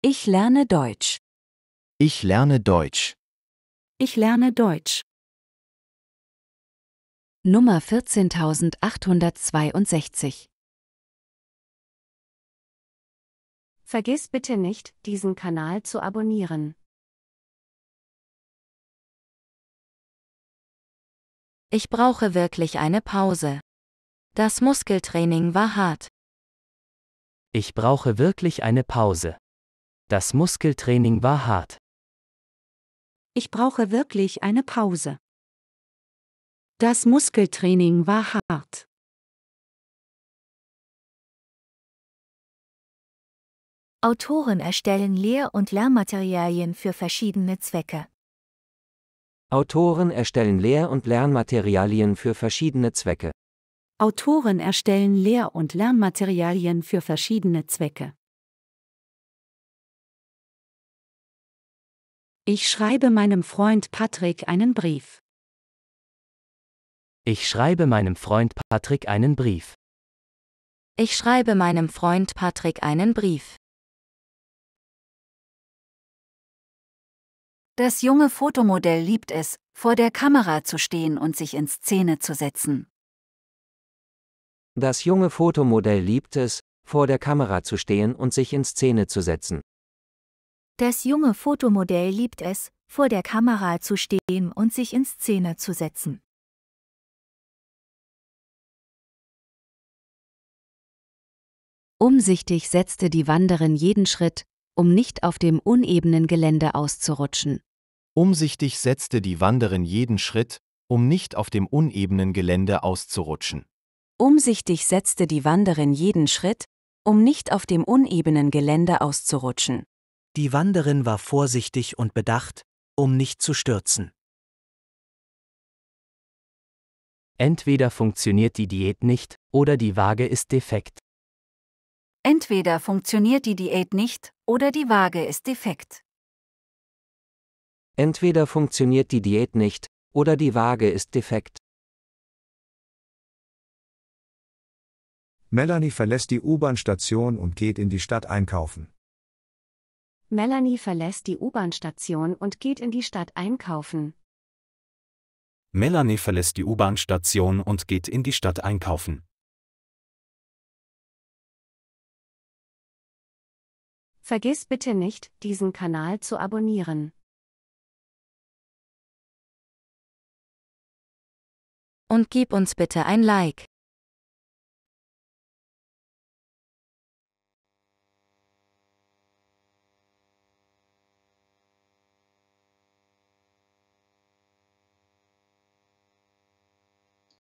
Ich lerne Deutsch. Ich lerne Deutsch. Ich lerne Deutsch. Nummer 14862 Vergiss bitte nicht, diesen Kanal zu abonnieren. Ich brauche wirklich eine Pause. Das Muskeltraining war hart. Ich brauche wirklich eine Pause. Das Muskeltraining war hart. Ich brauche wirklich eine Pause. Das Muskeltraining war hart. Autoren erstellen Lehr- und Lernmaterialien für verschiedene Zwecke. Autoren erstellen Lehr- und Lernmaterialien für verschiedene Zwecke. Autoren erstellen Lehr- und Lernmaterialien für verschiedene Zwecke. Ich schreibe meinem Freund Patrick einen Brief. Ich schreibe meinem Freund Patrick einen Brief. Ich schreibe meinem Freund Patrick einen Brief. Das junge Fotomodell liebt es, vor der Kamera zu stehen und sich in Szene zu setzen. Das junge Fotomodell liebt es, vor der Kamera zu stehen und sich in Szene zu setzen. Das junge Fotomodell liebt es, vor der Kamera zu stehen und sich in Szene zu setzen. Umsichtig setzte die Wanderin jeden Schritt, um nicht auf dem unebenen Gelände auszurutschen. Umsichtig setzte die Wanderin jeden Schritt, um nicht auf dem unebenen Gelände auszurutschen. Umsichtig setzte die Wanderin jeden Schritt, um nicht auf dem unebenen Gelände auszurutschen. Die Wanderin war vorsichtig und bedacht, um nicht zu stürzen. Entweder funktioniert die Diät nicht, oder die Waage ist defekt. Entweder funktioniert die Diät nicht, oder die Waage ist defekt. Entweder funktioniert die Diät nicht, oder die Waage ist defekt. Melanie verlässt die U-Bahn-Station und geht in die Stadt einkaufen. Melanie verlässt die U-Bahn-Station und geht in die Stadt einkaufen. Melanie verlässt die U-Bahn-Station und geht in die Stadt einkaufen. Vergiss bitte nicht, diesen Kanal zu abonnieren. Und gib uns bitte ein Like.